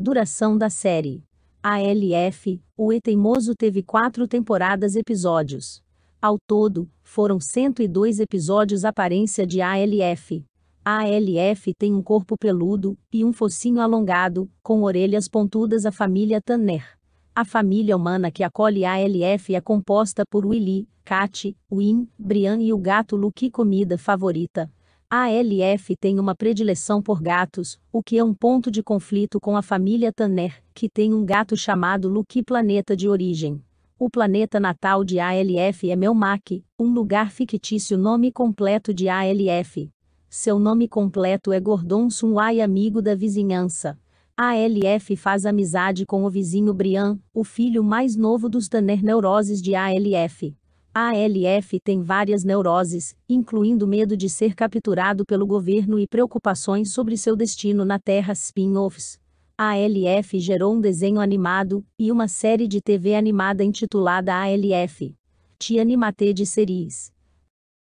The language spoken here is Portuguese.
Duração da série. ALF, o E Teimoso teve quatro temporadas episódios. Ao todo, foram 102 episódios aparência de ALF. A ALF tem um corpo peludo e um focinho alongado, com orelhas pontudas a família Tanner. A família humana que acolhe a ALF é composta por Willy, Kat, Win, Brian e o gato Luke comida favorita. A ALF tem uma predileção por gatos, o que é um ponto de conflito com a família Tanner, que tem um gato chamado Lucky Planeta de origem. O planeta natal de ALF é Melmac, um lugar fictício nome completo de ALF. Seu nome completo é Gordon Sunway amigo da vizinhança. ALF faz amizade com o vizinho Brian, o filho mais novo dos Tanner neuroses de ALF. A ALF tem várias neuroses, incluindo medo de ser capturado pelo governo e preocupações sobre seu destino na Terra spin-offs. A ALF gerou um desenho animado e uma série de TV animada intitulada ALF. Te Animate de Series.